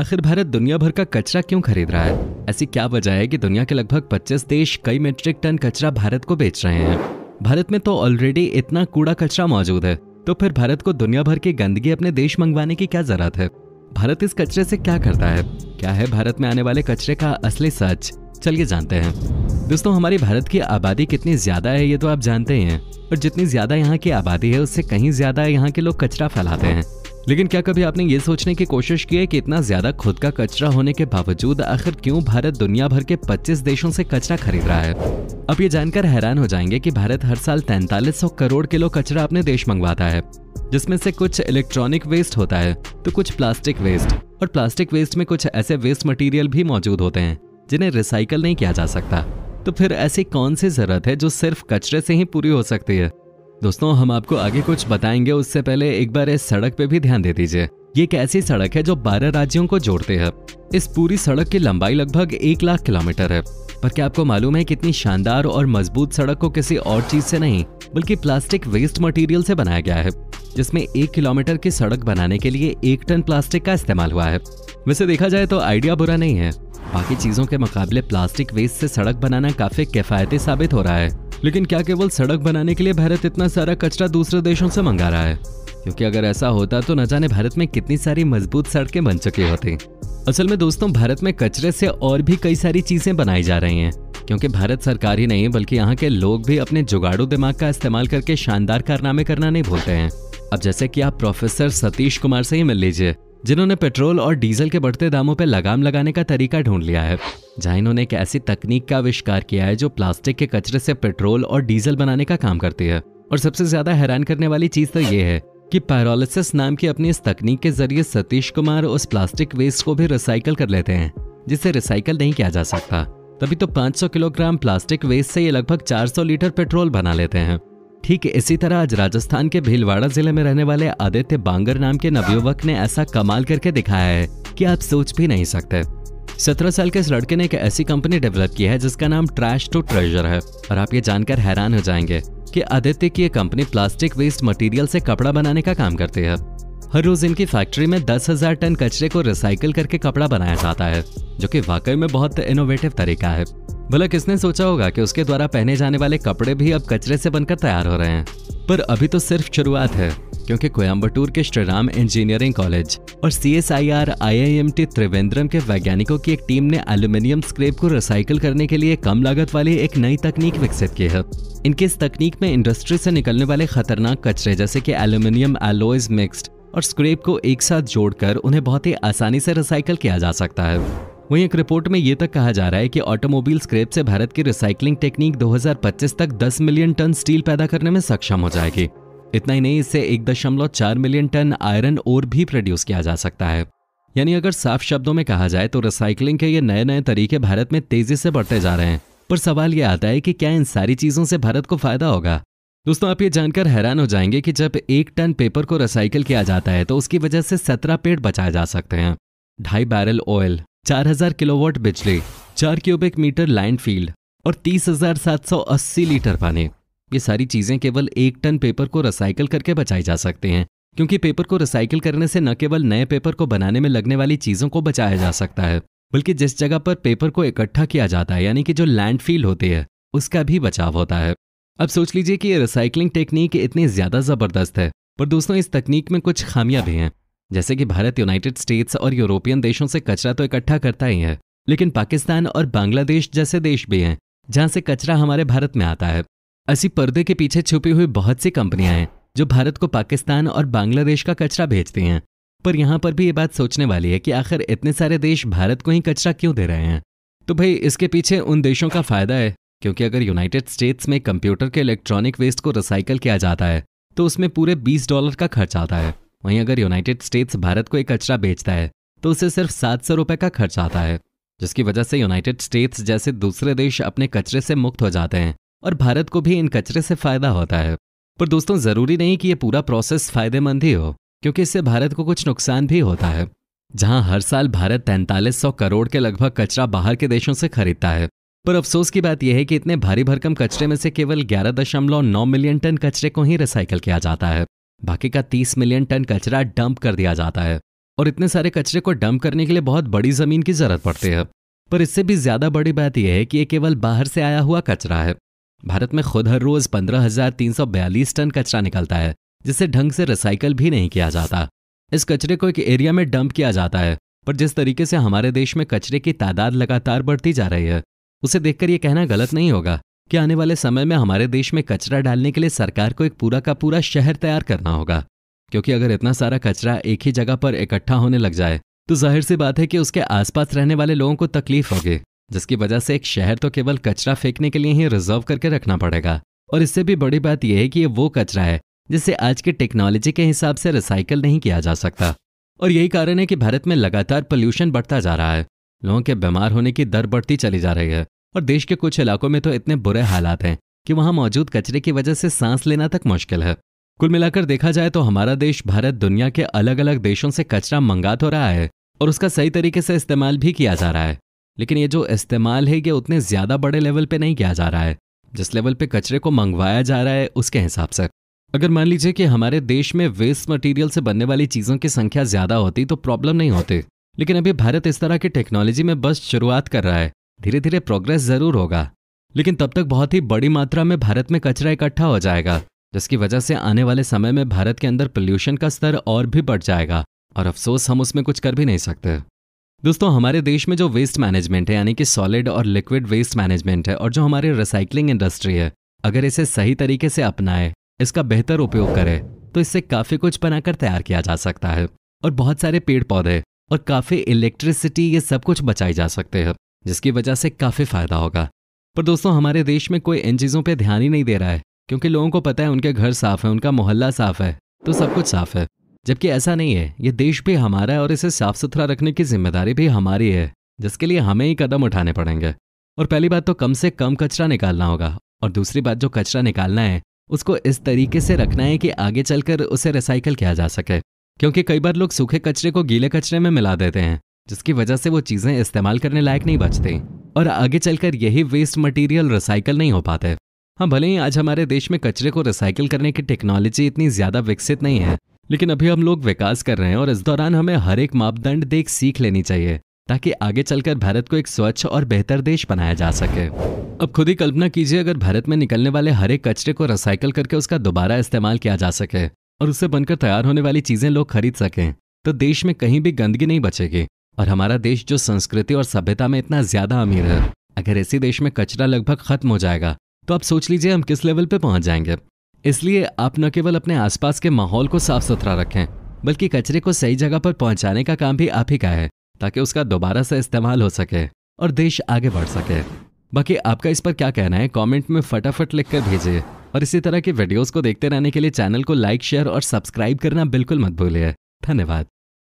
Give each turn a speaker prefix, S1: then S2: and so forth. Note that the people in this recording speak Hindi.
S1: आखिर भारत दुनिया भर का कचरा क्यों खरीद रहा है ऐसी क्या वजह है कि दुनिया के लगभग 25 देश कई मेट्रिक टन कचरा भारत को बेच रहे हैं भारत में तो ऑलरेडी इतना कूड़ा कचरा मौजूद है तो फिर भारत को दुनिया भर की गंदगी अपने देश मंगवाने की क्या जरूरत है भारत इस कचरे से क्या करता है क्या है भारत में आने वाले कचरे का असली सच चलिए जानते हैं दोस्तों हमारी भारत की आबादी कितनी ज्यादा है ये तो आप जानते ही हैं और जितनी ज्यादा यहाँ की आबादी है उससे कहीं ज्यादा यहाँ के लोग कचरा फैलाते हैं लेकिन क्या कभी आपने ये सोचने की कोशिश की है कि इतना ज्यादा खुद का कचरा होने के बावजूद आखिर क्यों भारत दुनिया भर के 25 देशों से कचरा खरीद रहा है अब ये जानकर हैरान हो जाएंगे कि भारत हर साल तैंतालीस करोड़ किलो कचरा अपने देश मंगवाता है जिसमें से कुछ इलेक्ट्रॉनिक वेस्ट होता है तो कुछ प्लास्टिक वेस्ट और प्लास्टिक वेस्ट में कुछ ऐसे वेस्ट मटेरियल भी मौजूद होते हैं जिन्हें रिसाइकल नहीं किया जा सकता तो फिर ऐसी कौन सी जरूरत है जो सिर्फ कचरे से ही पूरी हो सकती है दोस्तों हम आपको आगे कुछ बताएंगे उससे पहले एक बार इस सड़क पे भी ध्यान दे दीजिए ये एक ऐसी सड़क है जो 12 राज्यों को जोड़ते हैं इस पूरी सड़क की लंबाई लगभग एक लाख किलोमीटर है पर क्या आपको मालूम है कितनी शानदार और मजबूत सड़क को किसी और चीज से नहीं बल्कि प्लास्टिक वेस्ट मटेरियल से बनाया गया है जिसमें एक किलोमीटर की सड़क बनाने के लिए एक टन प्लास्टिक का इस्तेमाल हुआ है वैसे देखा जाए तो आइडिया बुरा नहीं है बाकी चीजों के मुकाबले प्लास्टिक वेस्ट से सड़क बनाना काफी किफायती साबित हो रहा है लेकिन क्या केवल सड़क बनाने के लिए भारत इतना सारा कचरा दूसरे देशों से मंगा रहा है क्योंकि अगर ऐसा होता तो न जाने भारत में कितनी सारी मजबूत सड़कें बन चुकी होती असल में दोस्तों भारत में कचरे से और भी कई सारी चीजें बनाई जा रही हैं क्योंकि भारत सरकार ही नहीं बल्कि यहाँ के लोग भी अपने जुगाड़ू दिमाग का इस्तेमाल करके शानदार कारनामे करना नहीं भूलते हैं अब जैसे कि आप प्रोफेसर सतीश कुमार से ही मिल लीजिए जिन्होंने पेट्रोल और डीजल के बढ़ते दामों पर लगाम लगाने का तरीका ढूंढ लिया है जहां इन्होंने एक ऐसी तकनीक का आविष्कार किया है जो प्लास्टिक के कचरे से पेट्रोल और डीजल बनाने का काम करती है और सबसे ज्यादा हैरान करने वाली चीज तो ये है कि पैरोलिसिस नाम की अपनी इस तकनीक के जरिए सतीश कुमार उस प्लास्टिक वेस्ट को भी रिसाइकल कर लेते हैं जिसे रिसाइकल नहीं किया जा सकता तभी तो 500 किलोग्राम प्लास्टिक वेस्ट से ये लगभग 400 लीटर पेट्रोल बना लेते हैं ठीक इसी तरह आज राजस्थान के भीलवाड़ा जिले में रहने वाले आदित्य बांगर नाम के नवयुवक ने ऐसा कमाल करके दिखाया है कि आप सोच भी नहीं सकते सत्रह साल के इस लड़के ने एक ऐसी कंपनी डेवलप की है जिसका नाम ट्रैश टू ट्रेजर है और आप ये जानकर हैरान हो जाएंगे कि आदित्य की ये कंपनी प्लास्टिक वेस्ट मटेरियल से कपड़ा बनाने का काम करती है हर रोज इनकी फैक्ट्री में दस हजार टन कचरे को रिसाइकिल करके कपड़ा बनाया जाता है जो कि वाकई में बहुत इनोवेटिव तरीका है भला किसने सोचा होगा कि उसके द्वारा पहने जाने वाले कपड़े भी अब कचरे से बनकर तैयार हो रहे हैं पर अभी तो सिर्फ शुरुआत है क्योंकि कोयम्बटूर के श्रीराम इंजीनियरिंग कॉलेज और C S I R I I M T Trivandrum के वैज्ञानिकों की एक टीम ने एल्यूमिनियम स्क्रेप को रिसाइकिल करने के लिए कम लागत वाली एक नई तकनीक विकसित की है इनकी इस तकनीक में इंडस्ट्री से निकलने वाले खतरनाक कचरे जैसे कि एल्यूमिनियम एलोइज मिक्सड और स्क्रेप को एक साथ जोड़कर उन्हें बहुत ही आसानी से रिसाइकिल किया जा सकता है वहीं एक रिपोर्ट में ये तक कहा जा रहा है कि ऑटोमोबाइल स्क्रैप से भारत की रिसाइकलिंग टेक्निक 2025 तक 10 मिलियन टन स्टील पैदा करने में सक्षम हो जाएगी इतना ही नहीं इससे एक दशमलव चार मिलियन टन आयरन और भी प्रोड्यूस किया जा सकता है यानी अगर साफ शब्दों में कहा जाए तो रिसाइकलिंग के ये नए नए तरीके भारत में तेजी से बढ़ते जा रहे हैं पर सवाल ये आता है कि क्या इन सारी चीजों से भारत को फायदा होगा दोस्तों आप ये जानकर हैरान हो जाएंगे कि जब एक टन पेपर को रिसाइकिल किया जाता है तो उसकी वजह से सत्रह पेड़ बचाए जा सकते हैं ढाई बैरल ऑयल 4000 किलोवाट बिजली चार क्यूबिक मीटर लैंड फील्ड और 30,780 लीटर पानी ये सारी चीज़ें केवल एक टन पेपर को रिसाइकल करके बचाई जा सकते हैं क्योंकि पेपर को रिसाइकिल करने से न केवल नए पेपर को बनाने में लगने वाली चीज़ों को बचाया जा सकता है बल्कि जिस जगह पर पेपर को इकट्ठा किया जाता है यानी कि जो फील्ड होती है उसका भी बचाव होता है अब सोच लीजिए कि ये रिसाइकलिंग टेक्निक इतनी ज़्यादा ज़बरदस्त है पर दोस्तों इस तकनीक में कुछ खामियां भी हैं जैसे कि भारत यूनाइटेड स्टेट्स और यूरोपियन देशों से कचरा तो इकट्ठा करता ही है लेकिन पाकिस्तान और बांग्लादेश जैसे देश भी हैं जहाँ से कचरा हमारे भारत में आता है असी पर्दे के पीछे छुपी हुई बहुत सी कंपनियां हैं जो भारत को पाकिस्तान और बांग्लादेश का कचरा भेजती हैं पर यहाँ पर भी ये बात सोचने वाली है कि आखिर इतने सारे देश भारत को ही कचरा क्यों दे रहे हैं तो भाई इसके पीछे उन देशों का फायदा है क्योंकि अगर यूनाइटेड स्टेट्स में कंप्यूटर के इलेक्ट्रॉनिक वेस्ट को रिसाइकल किया जाता है तो उसमें पूरे बीस डॉलर का खर्च आता है वहीं अगर यूनाइटेड स्टेट्स भारत को एक कचरा बेचता है तो उसे सिर्फ सात सौ रुपये का खर्च आता है जिसकी वजह से यूनाइटेड स्टेट्स जैसे दूसरे देश अपने कचरे से मुक्त हो जाते हैं और भारत को भी इन कचरे से फायदा होता है पर दोस्तों ज़रूरी नहीं कि ये पूरा प्रोसेस फायदेमंद ही हो क्योंकि इससे भारत को कुछ नुकसान भी होता है जहां हर साल भारत तैंतालीस करोड़ के लगभग कचरा बाहर के देशों से खरीदता है पर अफसोस की बात यह है कि इतने भारी भरकम कचरे में से केवल ग्यारह मिलियन टन कचरे को ही रिसाइकिल किया जाता है बाकी का 30 मिलियन टन कचरा डंप कर दिया जाता है और इतने सारे कचरे को डंप करने के लिए बहुत बड़ी ज़मीन की ज़रूरत पड़ती है पर इससे भी ज़्यादा बड़ी बात यह है कि ये केवल बाहर से आया हुआ कचरा है भारत में खुद हर रोज़ पंद्रह टन कचरा निकलता है जिसे ढंग से रिसाइकल भी नहीं किया जाता इस कचरे को एक एरिया में डंप किया जाता है पर जिस तरीके से हमारे देश में कचरे की तादाद लगातार बढ़ती जा रही है उसे देखकर यह कहना गलत नहीं होगा कि आने वाले समय में हमारे देश में कचरा डालने के लिए सरकार को एक पूरा का पूरा शहर तैयार करना होगा क्योंकि अगर इतना सारा कचरा एक ही जगह पर इकट्ठा होने लग जाए तो जाहिर सी बात है कि उसके आसपास रहने वाले लोगों को तकलीफ होगी जिसकी वजह से एक शहर तो केवल कचरा फेंकने के लिए ही रिजर्व करके रखना पड़ेगा और इससे भी बड़ी बात यह है कि ये वो कचरा है जिसे आज की टेक्नोलॉजी के हिसाब से रिसाइकल नहीं किया जा सकता और यही कारण है कि भारत में लगातार पॉल्यूशन बढ़ता जा रहा है लोगों के बीमार होने की दर बढ़ती चली जा रही है और देश के कुछ इलाकों में तो इतने बुरे हालात हैं कि वहां मौजूद कचरे की वजह से सांस लेना तक मुश्किल है कुल मिलाकर देखा जाए तो हमारा देश भारत दुनिया के अलग अलग देशों से कचरा मंगा तो रहा है और उसका सही तरीके से इस्तेमाल भी किया जा रहा है लेकिन ये जो इस्तेमाल है ये उतने ज़्यादा बड़े लेवल पे नहीं किया जा रहा है जिस लेवल पे कचरे को मंगवाया जा रहा है उसके हिसाब से अगर मान लीजिए कि हमारे देश में वेस्ट मटेरियल से बनने वाली चीज़ों की संख्या ज़्यादा होती तो प्रॉब्लम नहीं होती लेकिन अभी भारत इस तरह की टेक्नोलॉजी में बस शुरुआत कर रहा है धीरे धीरे प्रोग्रेस जरूर होगा लेकिन तब तक बहुत ही बड़ी मात्रा में भारत में कचरा इकट्ठा हो जाएगा जिसकी वजह से आने वाले समय में भारत के अंदर पोल्यूशन का स्तर और भी बढ़ जाएगा और अफसोस हम उसमें कुछ कर भी नहीं सकते दोस्तों हमारे देश में जो वेस्ट मैनेजमेंट है यानी कि सॉलिड और लिक्विड वेस्ट मैनेजमेंट है और जो हमारी रिसाइकलिंग इंडस्ट्री है अगर इसे सही तरीके से अपनाए इसका बेहतर उपयोग करें तो इससे काफ़ी कुछ बनाकर तैयार किया जा सकता है और बहुत सारे पेड़ पौधे और काफ़ी इलेक्ट्रिसिटी ये सब कुछ बचाई जा सकते हैं जिसकी वजह से काफ़ी फ़ायदा होगा पर दोस्तों हमारे देश में कोई इन चीज़ों पर ध्यान ही नहीं दे रहा है क्योंकि लोगों को पता है उनके घर साफ़ है उनका मोहल्ला साफ़ है तो सब कुछ साफ़ है जबकि ऐसा नहीं है ये देश भी हमारा है और इसे साफ सुथरा रखने की जिम्मेदारी भी हमारी है जिसके लिए हमें ही कदम उठाने पड़ेंगे और पहली बात तो कम से कम कचरा निकालना होगा और दूसरी बात जो कचरा निकालना है उसको इस तरीके से रखना है कि आगे चलकर उसे रिसाइकल किया जा सके क्योंकि कई बार लोग सूखे कचरे को गीले कचरे में मिला देते हैं जिसकी वजह से वो चीजें इस्तेमाल करने लायक नहीं बचती और आगे चलकर यही वेस्ट मटेरियल रिसाइकल नहीं हो पाते हाँ भले ही आज हमारे देश में कचरे को रिसाइकिल करने की टेक्नोलॉजी इतनी ज्यादा विकसित नहीं है लेकिन अभी हम लोग विकास कर रहे हैं और इस दौरान हमें हर एक मापदंड देख सीख लेनी चाहिए ताकि आगे चलकर भारत को एक स्वच्छ और बेहतर देश बनाया जा सके अब खुद ही कल्पना कीजिए अगर भारत में निकलने वाले हर एक कचरे को रिसाइकल करके उसका दोबारा इस्तेमाल किया जा सके और उससे बनकर तैयार होने वाली चीजें लोग खरीद सकें तो देश में कहीं भी गंदगी नहीं बचेगी और हमारा देश जो संस्कृति और सभ्यता में इतना ज्यादा अमीर है अगर इसी देश में कचरा लगभग खत्म हो जाएगा तो आप सोच लीजिए हम किस लेवल पे पहुंच जाएंगे इसलिए आप न केवल अपने आसपास के माहौल को साफ सुथरा रखें बल्कि कचरे को सही जगह पर पहुंचाने का काम भी आप ही का है ताकि उसका दोबारा से इस्तेमाल हो सके और देश आगे बढ़ सके बाकी आपका इस पर क्या कहना है कमेंट में फटाफट लिख कर भेजिए और इसी तरह के वीडियोस को देखते रहने के लिए चैनल को लाइक शेयर और सब्सक्राइब करना बिल्कुल मत भूलिए धन्यवाद